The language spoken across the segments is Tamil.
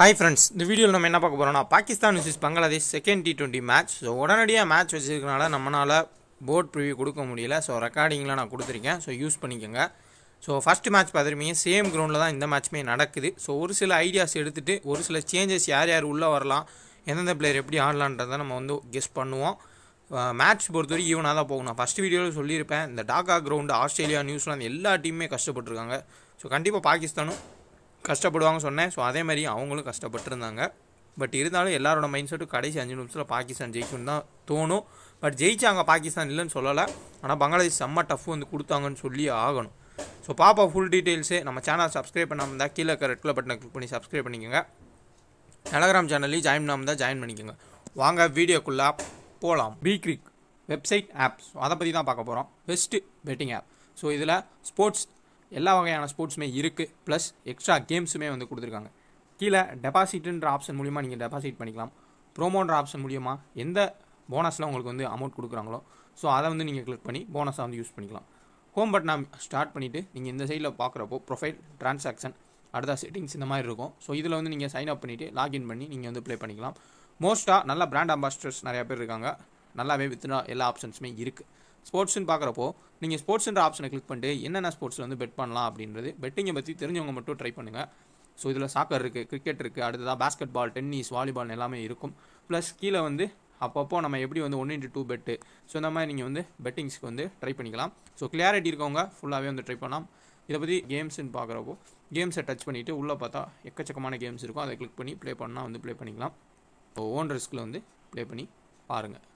ஹாய் ஃப்ரெண்ட்ஸ் இந்த வீடியோவில் நம்ம என்ன பார்க்க போகிறோம்னா Pakistan versus Bangladesh second T twenty match so உடனடியாக மேட்ச் வச்சுருக்கனால நம்மளால் போர்ட் ப்ரிவியூ கொடுக்க முடியல ஸோ ரெக்கார்டிங்கெலாம் நான் கொடுத்துருக்கேன் ஸோ யூஸ் பண்ணிக்கோங்க ஸோ ஃபஸ்ட் மேட்ச் பார்த்துருப்பீங்க சேம் க்ரௌண்டில் தான் இந்த மேட்ச்மே நடக்குது ஸோ ஒரு சில ஐடியாஸ் எடுத்துகிட்டு ஒரு சில சேஞ்சஸ் யார் யார் உள்ளே வரலாம் எந்தெந்த பிளேயர் எப்படி ஆடலான்றத நம்ம வந்து கெஸ்ட் பண்ணுவோம் மேட்ச் பொறுத்த ஈவனாக தான் போகணும் ஃபஸ்ட் வீடியோவில் சொல்லியிருப்பேன் இந்த டாக்கா கிரவுண்டு ஆஸ்திரேலியா நியூஸ்லாந்து எல்லா டீமுமே கஷ்டப்பட்டுருக்காங்க ஸோ கண்டிப்பாக பாகிஸ்தானும் கஷ்டப்படுவாங்க சொன்னேன் ஸோ அதே மாதிரி அவங்களும் கஷ்டப்பட்டுருந்தாங்க பட் இருந்தாலும் எல்லாரோட மைண்ட் செட்டும் கடைசி அஞ்சு நிமிஷத்தில் பாகிஸ்தான் ஜெயிக்கும் தான் தோணும் பட் ஜெயிச்சாங்க பாகிஸ்தான் இல்லைன்னு சொல்லலை ஆனால் பங்களாதேஷ் செம்ம டஃப் வந்து கொடுத்தாங்கன்னு சொல்லி ஆகணும் ஸோ பாப்பா ஃபுல் டீட்டெயில்ஸு நம்ம சேனல் சப்ஸ்கிரைப் பண்ணாமல் இருந்தால் கீழே இருக்கிற ரெட்டில் பட்டனை கிளிக் பண்ணி சப்ஸ்கிரைப் பண்ணிக்கோங்க டெலகிராம் சேனல்லையும் ஜாயின் பண்ணாமல் தான் ஜாயின் பண்ணிக்கோங்க வாங்க வீடியோக்குள்ளே போகலாம் பீக்ரிக் வெப்சைட் ஆப்ஸ் அதை பற்றி தான் பார்க்க போகிறோம் பெஸ்ட்டு பெட்டிங் ஆப் ஸோ இதில் ஸ்போர்ட்ஸ் எல்லா வகையான ஸ்போர்ட்ஸுமே இருக்குது ப்ளஸ் எக்ஸ்ட்ரா கேம்ஸுமே வந்து கொடுத்துருக்காங்க கீழே டெபாசிட்டுன்ற ஆப்ஷன் மூலிமா நீங்கள் டெபாசிட் பண்ணிக்கலாம் ப்ரோமோன்ற ஆப்ஷன் மூலிமா எந்த போனஸில் உங்களுக்கு வந்து அமௌண்ட் கொடுக்குறாங்களோ ஸோ அதை வந்து நீங்கள் கிளிக் பண்ணி போனஸாக வந்து யூஸ் பண்ணிக்கலாம் ஹோம் பட் நான் ஸ்டார்ட் பண்ணிவிட்டு நீங்கள் இந்த சைடில் பார்க்குறப்போ ப்ரொஃபைல் ட்ரான்சாக்ஷன் அடுத்த செட்டிங்ஸ் இந்த மாதிரி இருக்கும் ஸோ இதில் வந்து நீங்கள் சைன் அப் பண்ணிவிட்டு லாகின் பண்ணி நீங்கள் வந்து ப்ளே பண்ணிக்கலாம் மோஸ்ட்டாக நல்லா பிராண்ட் அம்பாஸ்டர்ஸ் நிறையா பேர் இருக்காங்க நல்லாவே வித்னா எல்லா ஆப்ஷன்ஸுமே இருக்குது ஸ்போர்ட்ஸ்னு பார்க்குறப்போ நீங்கள் ஸ்போர்ட்ஸ்ன்ற ஆப்ஷனை கிளிக் பண்ணிட்டு என்னென்ன ஸ்போர்ட்ஸில் வந்து பெட் பண்ணலாம் அப்படின்றது பெட்டிங்கை பற்றி தெரிஞ்சவங்க மட்டும் ட்ரை பண்ணுங்கள் ஸோ இதில் சாக்கர் இருக்குது கிரிக்கெட் இருக்குது அடுத்ததாக பேஸ்கெட் பால் டென்னிஸ் வாலிபால் எல்லாமே இருக்கும் ப்ளஸ் கீழே வந்து அப்பப்போ நம்ம எப்படி வந்து one into two bet so இந்த மாதிரி நீங்கள் வந்து பெட்டிங்ஸ்க்கு வந்து ட்ரை பண்ணிக்கலாம் ஸோ கிளியாரிட்டி இருக்கவங்க ஃபுல்லாகவே வந்து ட்ரை பண்ணலாம் இதை பற்றி கேம்ஸ்ன்னு பார்க்குறப்போ கேம்ஸை டச் பண்ணிவிட்டு உள்ளே பார்த்தா எக்கச்சக்கமான கேம்ஸ் இருக்கும் அதை கிளிக் பண்ணி ப்ளே பண்ணால் வந்து ப்ளே பண்ணிக்கலாம் ஸோ ஓன் ரிஸ்கில் வந்து ப்ளே பண்ணி பாருங்கள்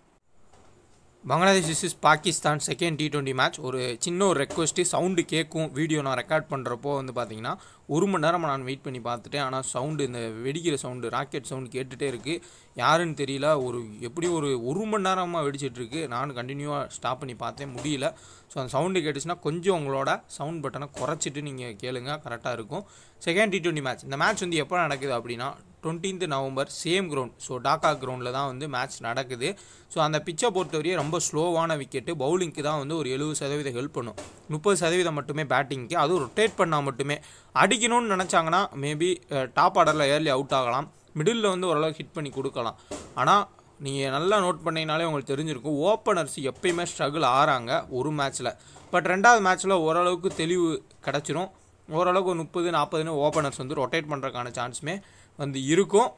Bangladesh versus Pakistan second T twenty match ஒரு சின்ன ஒரு ரெக்வஸ்ட்டு சவுண்டு கேட்கும் வீடியோ நான் ரெக்கார்ட் பண்ணுறப்போ வந்து பார்த்தீங்கன்னா ஒரு மணி நேரம் நான் வெயிட் பண்ணி பார்த்துட்டேன் ஆனால் சவுண்டு இந்த வெடிக்கிற சவுண்டு ராக்கெட் சவுண்டு கேட்டுகிட்டே இருக்குது யாருன்னு தெரியல ஒரு எப்படி ஒரு ஒரு மணி நேரமாக வெடிச்சிட்ருக்கு நானும் கண்டினியூவாக ஸ்டாப் பண்ணி பார்த்தேன் முடியல ஸோ அந்த சவுண்டு கேட்டுச்சுன்னா கொஞ்சம் உங்களோட சவுண்ட் பட்டனை குறைச்சிட்டு நீங்கள் கேளுங்க கரெக்டாக இருக்கும் செகண்ட் டி டுவெண்ட்டி மேட்ச் இந்த மேட்ச் வந்து எப்போ நடக்குது அப்படின்னா twentieth November same ground so Dhaka க்ரௌண்டில் தான் வந்து மேட்ச் நடக்குது ஸோ அந்த பிச்சை பொறுத்தவரையே ரொம்ப ஸ்லோவான விக்கெட்டு பவுலிங்க்கு தான் வந்து ஒரு எழுபது சதவீதம் ஹெல்ப் பண்ணும் முப்பது சதவீதம் மட்டுமே பேட்டிங்க்கு அதுவும் ரொட்டேட் பண்ணால் மட்டுமே அடிக்கணும்னு நினச்சாங்கன்னா மேபி டாப் ஆர்டரில் ஏர்லி அவுட் ஆகலாம் மிடில் வந்து ஓரளவுக்கு ஹிட் பண்ணி கொடுக்கலாம் ஆனால் நீங்கள் நல்லா நோட் பண்ணிங்கனாலே உங்களுக்கு தெரிஞ்சிருக்கும் ஓப்பனர்ஸ் எப்பயுமே ஸ்ட்ரகிள் ஆகிறாங்க ஒரு மேட்ச்சில் பட் ரெண்டாவது மேட்ச்சில் ஓரளவுக்கு தெளிவு கிடச்சிரும் ஓரளவுக்கு முப்பது நாற்பதுன்னு ஓப்பனர்ஸ் வந்து ரொட்டேட் பண்ணுறதுக்கான சான்ஸுமே வந்து இருக்கும்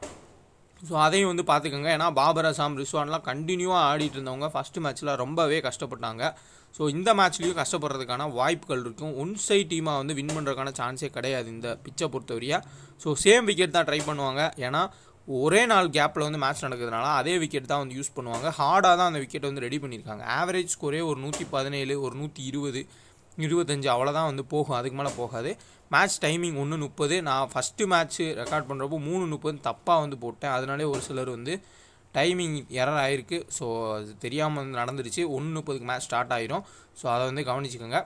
ஸோ அதையும் வந்து பார்த்துக்கோங்க ஏன்னா பாபர் அசாம் ரிஸ்வான்லாம் கண்டினியூவாக ஆடிட்டு இருந்தவங்க ஃபஸ்ட்டு மேட்ச்சில் ரொம்பவே கஷ்டப்பட்டாங்க ஸோ இந்த மேட்ச்லேயும் கஷ்டப்படுறதுக்கான வாய்ப்புகள் இருக்கும் ஒன் சைட் டீமாக வந்து வின் பண்ணுறதுக்கான சான்ஸே கிடையாது இந்த பிச்சை பொறுத்தவரையா ஸோ சேம் விக்கெட் தான் ட்ரை பண்ணுவாங்க ஏன்னா ஒரே நாள் கேப்பில் வந்து மேட்ச் நடக்கிறதுனால அதே விக்கெட் தான் வந்து யூஸ் பண்ணுவாங்க ஹார்டாக தான் அந்த விக்கெட் வந்து ரெடி பண்ணியிருக்காங்க ஆவரேஜ் ஸ்கோரே ஒரு நூற்றி பதினேழு ஒரு நூற்றி இருபது இருபத்தஞ்சு அவ்வளோதான் வந்து போகும் அதுக்கு மேலே போகாது மேட்ச் டைமிங் ஒன்று முப்பது நான் ஃபஸ்ட்டு மேட்ச்சு ரெக்கார்ட் பண்ணுறப்போ மூணு முப்பது தப்பாக வந்து போட்டேன் அதனாலே ஒரு சிலர் வந்து டைமிங் எரர் ஆகிருக்கு ஸோ அது தெரியாமல் வந்து நடந்துருச்சு ஒன்று முப்பதுக்கு மேட்ச் ஸ்டார்ட் ஆகிரும் ஸோ அதை வந்து கவனிச்சுக்கோங்க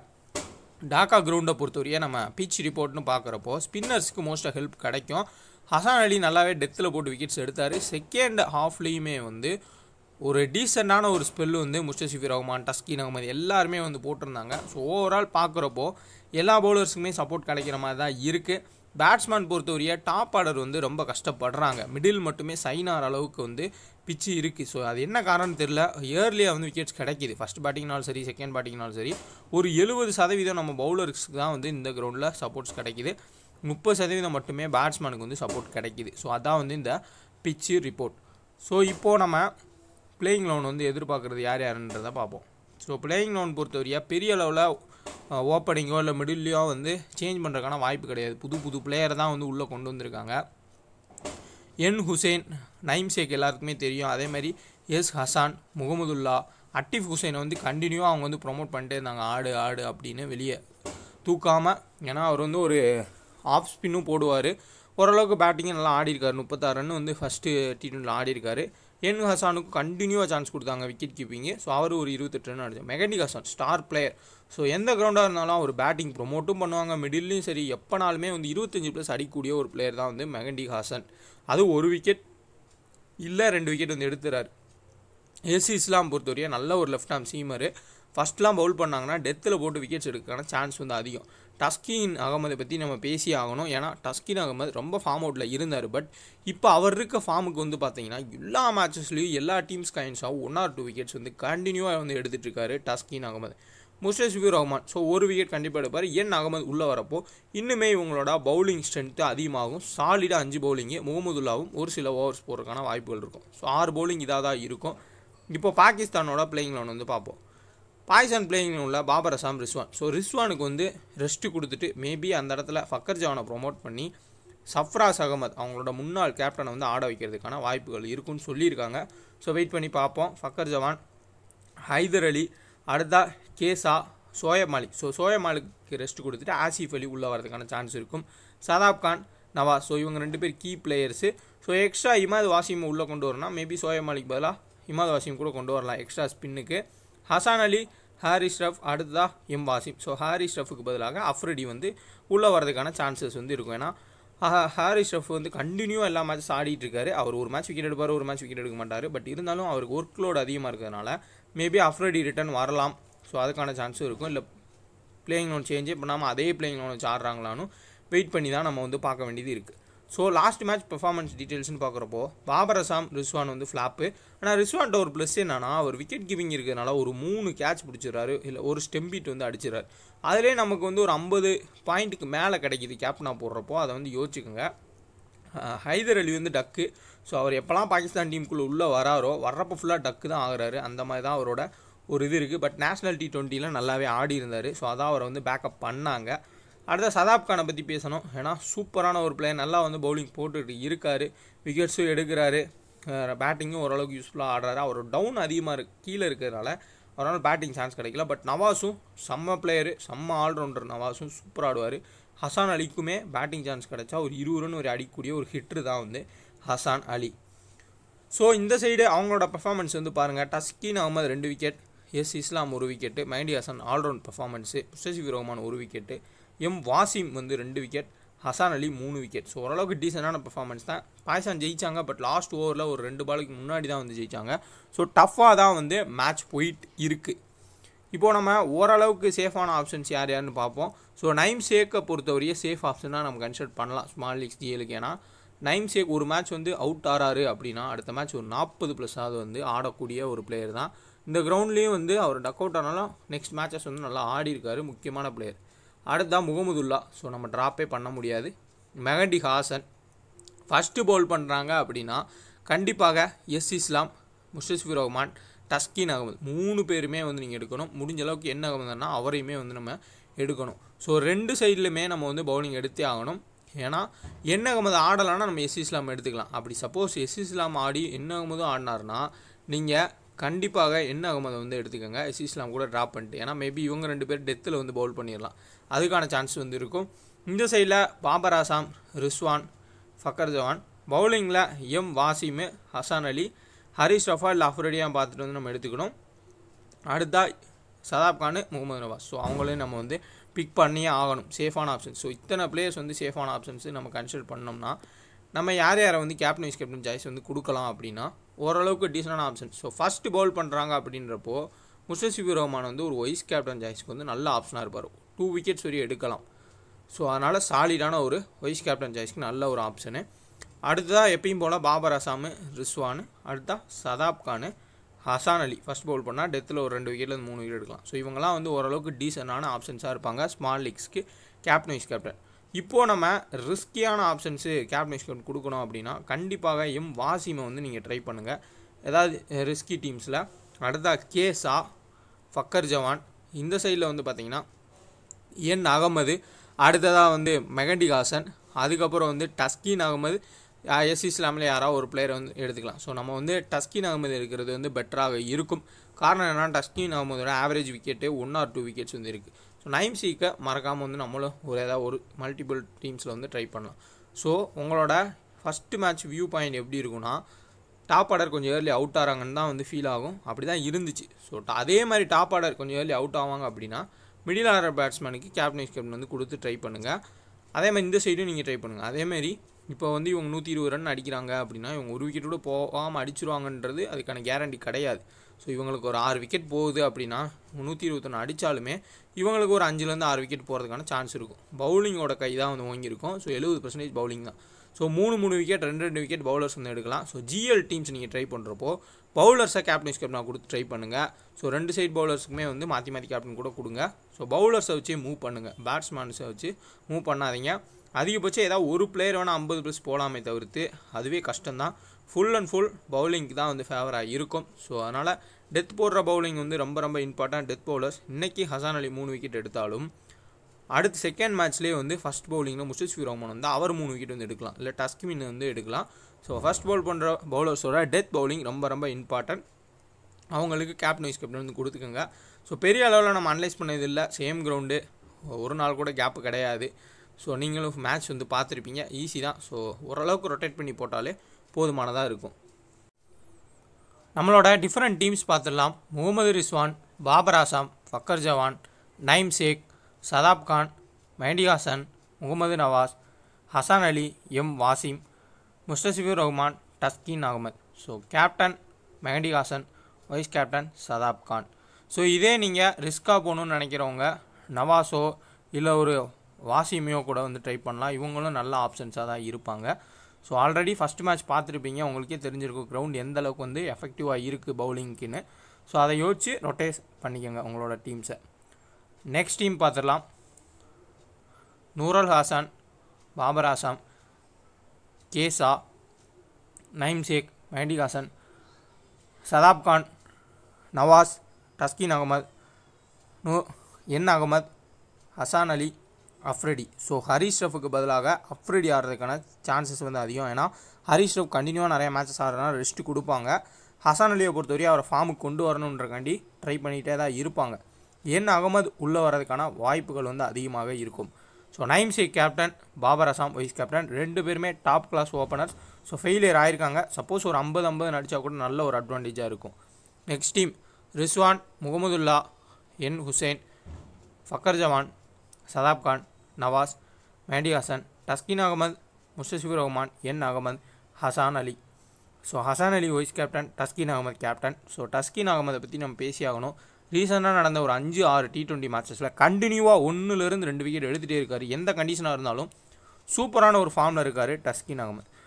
டாக்கா கிரவுண்டை பொறுத்தவரையே நம்ம பிச் ரிப்போர்ட்னு பார்க்குறப்போ ஸ்பின்னர்ஸ்க்கு மோஸ்ட்டாக ஹெல்ப் கிடைக்கும் ஹசான் அலி நல்லாவே டெத்தில் போட்டு விக்கெட்ஸ் எடுத்தார் செகண்ட் ஹாஃப்லேயுமே வந்து ஒரு டீசெண்டான ஒரு ஸ்பெல்லு வந்து முஸ்டசிஃபி ரஹ்மான் டஸ்கின் அகமது எல்லாருமே வந்து போட்டிருந்தாங்க ஸோ ஓவரால் பார்க்குறப்போ எல்லா பவுலர்ஸுக்குமே சப்போர்ட் கிடைக்கிற மாதிரி தான் இருக்குது பேட்ஸ்மேன் பொறுத்தவரைய டாப் ஆர்டர் வந்து ரொம்ப கஷ்டப்படுறாங்க மிடில் மட்டுமே சைன் ஆகிற அளவுக்கு வந்து பிச்சு இருக்குது ஸோ அது என்ன காரணம் தெரில இயர்லியாக வந்து விக்கெட்ஸ் கிடைக்கிது ஃபஸ்ட் பேட்டிங்னாலும் சரி செகண்ட் பேட்டிங்னாலும் சரி ஒரு எழுபது சதவீதம் நம்ம பவுலர்ஸ்க்கு தான் வந்து இந்த கிரவுண்டில் சப்போர்ட்ஸ் கிடைக்கிது முப்பது சதவீதம் மட்டுமே பேட்ஸ்மேனுக்கு வந்து சப்போர்ட் கிடைக்கிது ஸோ அதான் வந்து இந்த பிச்சு ரிப்போர்ட் ஸோ இப்போது நம்ம பிளேயிங் லோன் வந்து எதிர்பார்க்குறது யார் யாருன்றதை பார்ப்போம் ஸோ பிளேயிங் லோன் பொறுத்தவரையாக பெரிய அளவில் ஓப்பனிங்கோ இல்லை மிடில்லையோ வந்து சேஞ்ச் பண்ணுறதுக்கான வாய்ப்பு கிடையாது புது புது பிளேயரை தான் வந்து உள்ளே கொண்டு வந்திருக்காங்க என் ஹுசேன் நைம் ஷேக் எல்லாருக்குமே தெரியும் அதே மாதிரி எஸ் ஹசான் முகமதுல்லா அட்டிஃப் ஹுசைனை வந்து கண்டினியூவாக அவங்க வந்து ப்ரொமோட் பண்ணிட்டே இருந்தாங்க ஆடு ஆடு அப்படின்னு வெளியே தூக்காமல் ஏன்னா அவர் வந்து ஒரு ஆஃப் ஸ்பின்னும் போடுவார் ஓரளவுக்கு பேட்டிங்கும் நல்லா ஆடிருக்காரு முப்பத்தாறு ரன் வந்து ஃபஸ்ட்டு டி ட்வெண்ட்டியில் ஆடிருக்காரு என் ஹசானுக்கு கண்டினியூவாக சான்ஸ் கொடுத்தாங்க விக்கெட் கீப்பிங்கு ஸோ அவர் ஒரு இருபத்தெட்டு ரன் அடிச்சு மெகண்டிக் ஹசான் ஸ்டார் பிளேயர் ஸோ எந்த கிரௌண்டாக இருந்தாலும் அவர் பேட்டிங் ப்ரொமோட்டும் பண்ணுவாங்க மிடில்லையும் சரி எப்போனாலுமே வந்து இருபத்தஞ்சி ப்ளஸ் அடிக்கக்கூடிய ஒரு பிளேயர் தான் வந்து மெகண்டி ஹாசன் அது ஒரு விக்கெட் இல்லை ரெண்டு விக்கெட் வந்து எடுத்துறாரு ஏசி இஸ்லாம் பொறுத்தவரையும் நல்ல ஒரு லெஃப்ட் ஆர்ம் சீமரு ஃபஸ்ட்லாம் பவுல் பண்ணாங்கன்னா டெத்தில் போட்டு விக்கெட்ஸ் எடுக்கான சான்ஸ் வந்து அதிகம் டஸ்கின் அகமதை பற்றி நம்ம பேசி ஆகணும் ஏன்னா டஸ்கின் அகமது ரொம்ப ஃபார்ம் அவுட்டில் இருந்தார் பட் இப்போ அவர் இருக்க ஃபார்முக்கு வந்து பார்த்தீங்கன்னா எல்லா மேட்சஸ்லேயும் எல்லா டீம்ஸ் கைன்ஸாகவும் ஒன் ஆர் டூ விக்கெட்ஸ் வந்து கண்டினியூவாக வந்து எடுத்துகிட்டு இருக்காரு டஸ்கின் அகமது முஸ்டபியூர் ரஹ்மான் ஸோ ஒரு விக்கெட் கண்டிப்பாக எடுப்பார் என் அகமது உள்ளே வரப்போ இன்னுமே இவங்களோட பவுலிங் ஸ்ட்ரென்த்து அதிகமாகும் சாலிடாக அஞ்சு பவுலிங்கு முகமதுல்லாவும் ஒரு சில ஓவர்ஸ் போடுறதுக்கான வாய்ப்புகள் இருக்கும் ஸோ ஆறு பவுலிங் இதாக தான் இருக்கும் இப்போ பாகிஸ்தானோட பிளேயிங் லோன் வந்து பார்ப்போம் பாய்ஸ் அண்ட் பிளேயிங் உள்ள பாபர் அசாம் ரிஸ்வான் ஸோ ரிஸ்வானுக்கு வந்து ரெஸ்ட்டு கொடுத்துட்டு மேபி அந்த இடத்துல ஃபக்கர் ஜவானை ப்ரொமோட் பண்ணி சஃப்ராஸ் அகமது அவங்களோட முன்னாள் கேப்டனை வந்து ஆட வைக்கிறதுக்கான வாய்ப்புகள் இருக்குன்னு சொல்லியிருக்காங்க ஸோ வெயிட் பண்ணி பார்ப்போம் ஃபக்கர் ஜவான் ஹைதர் அலி அடுத்தா கேசா சோயப் மாலிக் ஸோ சோயப் மாலிக்கு ரெஸ்ட் கொடுத்துட்டு ஆசிஃப் அலி உள்ளே வரதுக்கான சான்ஸ் இருக்கும் சதாப் கான் நவாஸ் ஸோ இவங்க ரெண்டு பேர் key players so extra Imad Wasim உள்ளே கொண்டு வரணும்னா மேபி சோயப் மாலிக் பதிலாக இமாது வாசிம் கூட கொண்டு வரலாம் எக்ஸ்ட்ரா ஸ்பின்னுக்கு ஹசான் அலி ஹாரி ஷ்ரஃப் அடுத்ததாக எம் வாசிம் ஸோ ஹாரி ஷ்ரஃபுக்கு பதிலாக அஃப்ரெடி வந்து உள்ளே வரதுக்கான சான்சஸ் வந்து இருக்கும் ஏன்னா ஹாரி ஷ்ரஃப் வந்து கண்டினியூ எல்லா மேட்ச் ஆடிட்டு இருக்காரு அவர் ஒரு மேட்ச் விக்கெட் எடுப்பார் ஒரு மேட்ச் விக்கெட் எடுக்க மாட்டார் பட் இருந்தாலும் அவருக்கு ஒர்க் லோடு அதிகமாக இருக்கிறதுனால மேபி அஃப்ரடி ரிட்டர்ன் வரலாம் ஸோ அதுக்கான சான்ஸும் இருக்கும் இல்லை பிளேயிங் லோன் சேஞ்சே பண்ணாமல் அதே பிளேயிங் லோன் வச்சு ஆடுறாங்களான்னு வெயிட் பண்ணி தான் நம்ம வந்து பார்க்க வேண்டியது இருக்குது ஸோ லாஸ்ட் மேட்ச் பெர்ஃபார்மன்ஸ் டீட்டெயில்ஸ்னு பார்க்குறப்போ பாபர் அசாம் ரிஸ்வான் வந்து ஃப்ளாப்பு ஆனால் ரிஸ்வான்ட்ட ஒரு ப்ளஸ் என்னன்னா அவர் விக்கெட் கிவிங் இருக்கிறதுனால ஒரு மூணு கேட்ச் பிடிச்சிடறாரு இல்லை ஒரு ஸ்டெம்பிட் வந்து அடிச்சிடறாரு அதிலே நமக்கு வந்து ஒரு ஐம்பது பாயிண்ட்டுக்கு மேலே கிடைக்கிது கேப்டனாக போடுறப்போ அதை வந்து யோசிச்சுக்கோங்க ஹைதர் அலி வந்து டக்கு ஸோ அவர் எப்போல்லாம் பாகிஸ்தான் டீமுக்குள்ளே உள்ளே வராரோ வர்றப்போ ஃபுல்லாக டக்கு தான் ஆகிறாரு அந்த மாதிரி தான் அவரோட ஒரு இது இருக்குது பட் நேஷ்னல் டி ட்வெண்ட்டிலாம் நல்லாவே ஆடி இருந்தார் ஸோ அதான் அவரை வந்து பேக்கப் பண்ணாங்க அடுத்த சதாப் கானை பற்றி பேசணும் ஏன்னா சூப்பரான ஒரு பிளேயர் நல்லா வந்து பவுலிங் போட்டுட்டு இருக்கார் விக்கெட்ஸும் எடுக்கிறாரு பேட்டிங்கும் ஓரளவுக்கு யூஸ்ஃபுல்லாக ஆடுறாரு அவர் டவுன் அதிகமாக இருக்கு கீழே இருக்கிறதுனால அவரால் பேட்டிங் சான்ஸ் கிடைக்கல பட் நவாஸும் செம்ம பிளேயரு செம்ம ஆல்ரவுண்டர் நவாஸும் சூப்பர் ஆடுவார் ஹசான் அலிக்குமே பேட்டிங் சான்ஸ் கிடைச்சா ஒரு இருவருன்னு ஒரு அடிக்கக்கூடிய ஒரு ஹிட்ரு தான் வந்து ஹசான் அலி ஸோ இந்த சைடு அவங்களோட பர்ஃபார்மன்ஸ் வந்து பாருங்கள் டஸ்கின் அகமது ரெண்டு விக்கெட் எஸ் இஸ்லாம் ஒரு wicket Mehedi Hasan allround performance Mustafizur Rahman ஒரு விக்கெட்டு எம் வாசிம் வந்து ரெண்டு விக்கெட் ஹசான் அலி மூணு விக்கெட் ஸோ ஓரளவுக்கு டீசெண்டான பர்ஃபார்மன்ஸ் தான் பாகிஸ்தான் ஜெயிச்சாங்க பட் லாஸ்ட் ஓவரில் ஒரு ரெண்டு பாலுக்கு முன்னாடி தான் வந்து ஜெயித்தாங்க ஸோ டஃப்பாக தான் வந்து மேட்ச் போயிட்டு இருக்குது இப்போது நம்ம ஓரளவுக்கு சேஃபான ஆப்ஷன்ஸ் யார் யாருன்னு பார்ப்போம் ஸோ நைம் சேக்கை பொறுத்தவரையே சேஃப் ஆப்ஷனாக நம்ம கன்சிடர் பண்ணலாம் ஸ்மால் லீக்ஸ் ஜிஎலுக்கு ஏன்னா நைம் சேக் ஒரு மேட்ச் வந்து அவுட் ஆறாரு அப்படின்னா அடுத்த மேட்ச் ஒரு நாற்பது ப்ளஸ்ஸாவது வந்து ஆடக்கூடிய ஒரு பிளேயர் தான் இந்த கிரவுண்ட்லேயும் வந்து அவர் டக் அவுட் ஆனாலும் நெக்ஸ்ட் மேட்சஸ் வந்து நல்லா ஆடி இருக்காரு முக்கியமான பிளேயர் அடுத்ததான் முகமதுல்லா ஸோ நம்ம ட்ராப்பே பண்ண முடியாது மெகண்டி ஹாசன் ஃபஸ்ட்டு பவுல் பண்ணுறாங்க அப்படின்னா கண்டிப்பாக எஸ் இஸ்லாம் முஷஸ்ஃபி ரஹ்மான் டஸ்கின் அகமது மூணு பேருமே வந்து நீங்கள் எடுக்கணும் முடிஞ்ச அளவுக்கு என்ன அகமதுன்னா அவரையுமே வந்து நம்ம எடுக்கணும் ஸோ ரெண்டு சைட்லையுமே நம்ம வந்து பவுலிங் எடுத்தே ஆகணும் ஏன்னா என்ன அகமது ஆடலான்னா நம்ம எஸ் இஸ்லாம் எடுத்துக்கலாம் அப்படி சப்போஸ் எஸ் இஸ்லாம் ஆடி என்ன அகமதும் ஆடினார்னா நீங்கள் கண்டிப்பாக என்ன ஆகும் அதை வந்து எடுத்துக்கோங்க எஸ் இஸ்லாம் கூட ட்ராப் பண்ணிட்டு ஏன்னா மேபி இவங்க ரெண்டு பேர் டெத்தில் வந்து பவுல் பண்ணிடலாம் அதுக்கான சான்ஸ் வந்து இருக்கும் இந்த சைடில் பாபர் ஆசாம் ரிஸ்வான் ஃபக்கர் ஜவான் பவுலிங்கில் எம் வாசிம் ஹசான் அலி ஹரிஷ் ரஃபால் லஃப்ரடியாக பார்த்துட்டு வந்து நம்ம எடுத்துக்கணும் அடுத்தா சதாப் கான் முகமது நவாஸ் ஸோ அவங்களையும் நம்ம வந்து பிக் பண்ணியே ஆகணும் சேஃபான ஆப்ஷன்ஸ் ஸோ இத்தனை பிளேயர்ஸ் வந்து சேஃபான ஆப்ஷன்ஸ் நம்ம கன்சிடர் பண்ணோம்னா நம்ம யார் யாரை வந்து கேப்டன் வைஸ் கேப்டன் சாய்ஸ் வந்து கொடுக்கலாம் அப்படின்னா ஓரளவுக்கு டீசெண்டான ஆப்ஷன் ஸோ ஃபஸ்ட்டு பவுல் பண்ணுறாங்க அப்படின்றப்போ முஸ்டசிபி ரஹ்மான் வந்து ஒரு வைஸ் கேப்டன் சாய்ஸ்க்கு வந்து நல்ல ஆப்ஷனாக இருப்பார் டூ விக்கெட்ஸ் வரையும் எடுக்கலாம் ஸோ அதனால் சாலிடான ஒரு வைஸ் கேப்டன் ஜாய்ஸ்க்கு நல்ல ஒரு ஆப்ஷனு அடுத்ததாக எப்பயும் போல் பாபர் அசாமு ரிஸ்வானு அடுத்தா சதாப் கானு ஹசான் அலி ஃபஸ்ட் பவுல் பண்ணால் டெத்தில் ஒரு ரெண்டு விக்கெட்லேருந்து மூணு விக்கெட் எடுக்கலாம் ஸோ இவங்கெல்லாம் வந்து ஓரளவுக்கு டீசெண்டான ஆப்ஷன்ஸாக இருப்பாங்க ஸ்மால் லீக்ஸ்க்கு கேப்டன் வைஸ் கேப்டன் இப்போது நம்ம ரிஸ்கியான ஆப்ஷன்ஸு கேப்டன்ஷிப் கொடுக்கணும் அப்படின்னா கண்டிப்பாக எம் வாசிமை வந்து நீங்கள் ட்ரை பண்ணுங்கள் ஏதாவது ரிஸ்கி டீம்ஸில் அடுத்தா கேசா ஃபக்கர் ஜவான் இந்த சைடில் வந்து பார்த்தீங்கன்னா என் அகமது அடுத்ததாக வந்து மெகண்டிகாசன் ஹாசன் அதுக்கப்புறம் வந்து டஸ்கின் அகமது எஸ் இஸ்லாமில் யாராவது ஒரு பிளேயரை வந்து எடுத்துக்கலாம் ஸோ நம்ம வந்து டஸ்கின் அகமது இருக்கிறது வந்து பெட்டராக இருக்கும் காரணம் என்னென்னா டஸ்கின் அகமதோட average wicket one or two wickets வந்து இருக்குது ஸோ நைம் சீக்கை மறக்காமல் வந்து நம்மளும் ஒரு ஏதாவது ஒரு மல்டிபிள் டீம்ஸில் வந்து ட்ரை பண்ணலாம் ஸோ உங்களோட ஃபஸ்ட்டு மேட்ச் வியூ பாயிண்ட் எப்படி இருக்குன்னா டாப் ஆர்டர் கொஞ்சம் ஏர்லி அவுட் ஆகிறாங்கன்னு தான் வந்து ஃபீல் ஆகும் அப்படி தான் இருந்துச்சு ஸோ அதே மாதிரி டாப் ஆர்டர் கொஞ்சம் ஏர்லி அவுட் ஆவாங்க அப்படின்னா மிடில் ஆர்டர் பேட்ஸ்மேனுக்கு கேப்டன் கேப்டன் வந்து கொடுத்து ட்ரை பண்ணுங்கள் அதே மாதிரி இந்த சைடும் நீங்கள் ட்ரை பண்ணுங்கள் அதேமாரி இப்போ வந்து இவங்க நூற்றி இருபது ரன் அடிக்கிறாங்க அப்படின்னா இவங்க ஒரு விக்கெட் கூட போகாமல் அடிச்சிருவாங்கன்றது அதுக்கான கேரண்டி கிடையாது ஸோ இவங்களுக்கு ஒரு ஆறு விக்கெட் போகுது அப்படின்னா நூற்றி இருபத்தொன்று அடித்தாலுமே இவங்களுக்கு ஒரு அஞ்சுலேருந்து ஆறு விக்கெட் போகிறதுக்கான சான்ஸ் இருக்கும் பவுலிங்கோட கை தான் வந்து வாங்கியிருக்கும் ஸோ எழுபது பர்சன்டேஜ் பவுலிங் தான் ஸோ மூணு மூணு விக்கெட் ரெண்டு ரெண்டு விக்கெட் பவுலர்ஸ் வந்து எடுக்கலாம் ஸோ ஜிஎல் டீம்ஸ் நீங்கள் ட்ரை பண்ணுறப்போ பவுலர்ஸை கேப்டன்ஸ் கேப்டனாக கொடுத்து ட்ரை பண்ணுங்கள் ஸோ ரெண்டு சைட் பவுலர்ஸுக்குமே வந்து மாற்றி மாற்றி கேப்டன் கூட கொடுங்க ஸோ பவுலர்ஸை வச்சு மூவ் பண்ணுங்கள் பேட்ஸ்மேன்ஸை வச்சு மூவ் பண்ணாதீங்க அதிகபட்சம் ஏதாவது ஒரு பிளேயர் வேணால் ஐம்பது ப்ளஸ் போகலாமே தவிர்த்து அதுவே கஷ்டம்தான் ஃபுல் அண்ட் ஃபுல் பவுலிங்க்கு தான் வந்து ஃபேவராக இருக்கும் ஸோ அதனால் டெத் போடுற பவுலிங் வந்து ரொம்ப ரொம்ப இம்பார்ட்டன்ட் டெத் பவுலர்ஸ் இன்றைக்கி ஹசான் அலி மூணு விக்கெட் எடுத்தாலும் அடுத்து செகண்ட் மேட்ச்லேயே வந்து ஃபஸ்ட் பவுலிங்கில் முஸ்டிஃபி ரோமன் வந்து அவர் மூணு விக்கெட் வந்து எடுக்கலாம் இல்லை டஸ்கிமின் வந்து எடுக்கலாம் ஸோ ஃபஸ்ட் பவுல் பண்ணுற பவுலர்ஸோட டெத் பவுலிங் ரொம்ப ரொம்ப இம்பார்ட்டன்ட் அவங்களுக்கு கேப்டன் வைஸ் கேப்டன் வந்து கொடுத்துக்கோங்க ஸோ பெரிய அளவில் நம்ம அனலைஸ் பண்ணதில்லை சேம் கிரவுண்டு ஒரு நாள் கூட கேப்பு கிடையாது ஸோ நீங்களும் மேட்ச் வந்து பார்த்துருப்பீங்க ஈஸி தான் ஸோ ஓரளவுக்கு ரொட்டேட் பண்ணி போட்டாலே போதுமானதாக இருக்கும் நம்மளோட டிஃப்ரெண்ட் டீம்ஸ் பார்த்துடலாம் Mohammad Rizwan Babar Azam Fakhar Zaman Naim Sheikh Shadab Khan Mehedi Hasan Mohammad Nawaz Hasan Ali M Wasim Mustafizur Rahman Taskin Ahmed so captain Mehedi Hasan vice captain Shadab Khan so இதே நீங்கள் ரிஸ்க்காக போகணுன்னு நினைக்கிறவங்க நவாஸோ இல்லை ஒரு வாசிமியோ கூட வந்து ட்ரை பண்ணலாம் இவங்களும் நல்ல ஆப்ஷன்ஸாக தான் இருப்பாங்க ஸோ ஆல்ரெடி ஃபஸ்ட் மேட்ச் பார்த்துருப்பீங்க உங்களுக்கே தெரிஞ்சிருக்கும் க்ரௌண்ட் எந்த அளவுக்கு வந்து எஃபெக்டிவாக இருக்குது பவுலிங்க்குன்னு ஸோ அதை யோசித்து ரொட்டேஸ் பண்ணிக்கோங்க உங்களோட டீம்ஸை நெக்ஸ்ட் டீம் பார்த்துடலாம் நூரல் ஹாசான் பாபர் ஆசாம் கேசா நைம் ஷேக் மைண்டி ஹாசன் சதாப் கான் நவாஸ் டஸ்கின் அகமது நூ என் அகமத் ஹசான் அலி அஃப்ரெடி ஸோ ஹரீஷ் ரஃபுக்கு பதிலாக அஃப்ரெடி ஆடுறதுக்கான சான்சஸ் வந்து அதிகம் ஏன்னா ஹரீஷ் ரஃப் கண்டினியூவாக நிறைய மேட்சஸ் ஆடுறதுனா ரெஸ்ட் கொடுப்பாங்க ஹசான் அலியை பொறுத்தவரை அவரை ஃபார்முக்கு கொண்டு வரணுன்றக்காண்டி ட்ரை பண்ணிகிட்டே தான் இருப்பாங்க என் அகமது உள்ளே வரதுக்கான வாய்ப்புகள் வந்து அதிகமாக இருக்கும் ஸோ நைம்சி captain Babar Azam vice captain ரெண்டு பேருமே top class openers so failure ஆயிருக்காங்க சப்போஸ் ஒரு ஐம்பது ஐம்பது நடித்தா கூட நல்ல ஒரு அட்வான்டேஜாக இருக்கும் நெக்ஸ்ட் டீம் ரிஸ்வான் முகமதுல்லா என் ஹுசேன் ஃபக்கர் ஜவான் சதாப் கான் நவாஸ் மேண்டி ஹசன் டஸ்கின் அகமது முஸ்தசிபு ரஹ்மான் என் Ahmed Hasan Ali so Hasan Ali vice captain Taskin Ahmed captain so Taskin அகமதை பற்றி நம்ம பேசியாகணும் ரீசெண்டாக நடந்த ஒரு அஞ்சு ஆறு டி ட்வெண்ட்டி மேட்சஸில் கண்டினியூவாக ஒன்றுலேருந்து ரெண்டு விக்கெட் எடுத்துகிட்டே இருக்கார் எந்த கண்டிஷனாக இருந்தாலும் சூப்பரான ஒரு ஃபார்மில் இருக்கார் டஸ்கின் அகமது